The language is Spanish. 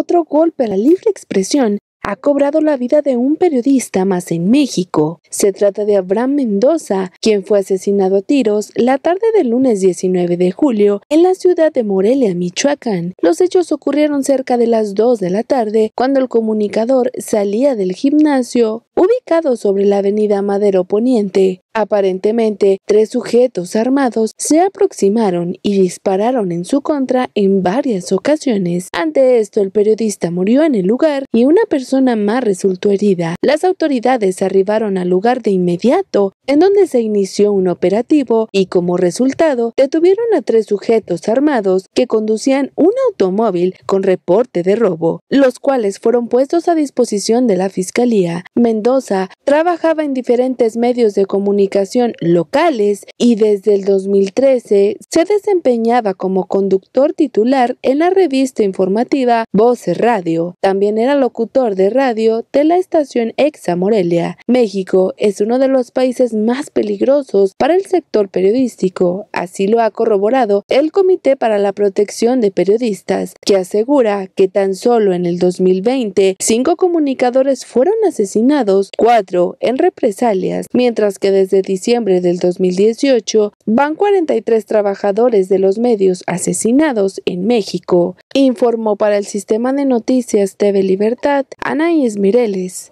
otro golpe a la libre expresión ha cobrado la vida de un periodista más en México. Se trata de Abraham Mendoza, quien fue asesinado a tiros la tarde del lunes 19 de julio en la ciudad de Morelia, Michoacán. Los hechos ocurrieron cerca de las 2 de la tarde cuando el comunicador salía del gimnasio ubicado sobre la avenida Madero Poniente. Aparentemente, tres sujetos armados se aproximaron y dispararon en su contra en varias ocasiones. Ante esto, el periodista murió en el lugar y una persona más resultó herida. Las autoridades arribaron al lugar de inmediato, en donde se inició un operativo y como resultado detuvieron a tres sujetos armados que conducían un automóvil con reporte de robo, los cuales fueron puestos a disposición de la Fiscalía. Mendoza trabajaba en diferentes medios de comunicación comunicación locales y desde el 2013 se desempeñaba como conductor titular en la revista informativa Voce Radio. También era locutor de radio de la estación Exa Morelia. México es uno de los países más peligrosos para el sector periodístico, así lo ha corroborado el Comité para la Protección de Periodistas, que asegura que tan solo en el 2020 cinco comunicadores fueron asesinados, cuatro en represalias, mientras que desde de diciembre del 2018, van 43 trabajadores de los medios asesinados en México, informó para el sistema de noticias TV Libertad Anaís Mireles.